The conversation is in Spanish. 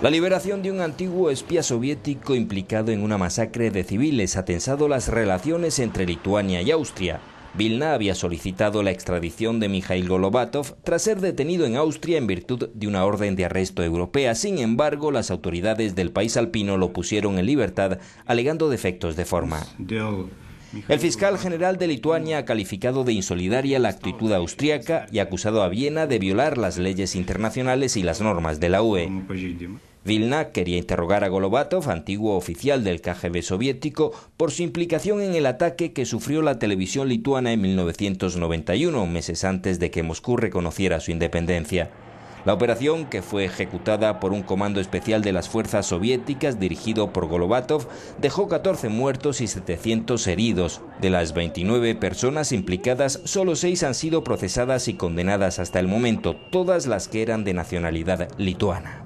La liberación de un antiguo espía soviético implicado en una masacre de civiles ha tensado las relaciones entre Lituania y Austria. Vilna había solicitado la extradición de Mikhail Golovatov tras ser detenido en Austria en virtud de una orden de arresto europea. Sin embargo, las autoridades del país alpino lo pusieron en libertad alegando defectos de forma. El fiscal general de Lituania ha calificado de insolidaria la actitud austriaca y ha acusado a Viena de violar las leyes internacionales y las normas de la UE. Vilna quería interrogar a Golobatov, antiguo oficial del KGB soviético, por su implicación en el ataque que sufrió la televisión lituana en 1991, meses antes de que Moscú reconociera su independencia. La operación, que fue ejecutada por un comando especial de las fuerzas soviéticas dirigido por Golovatov, dejó 14 muertos y 700 heridos. De las 29 personas implicadas, solo 6 han sido procesadas y condenadas hasta el momento, todas las que eran de nacionalidad lituana.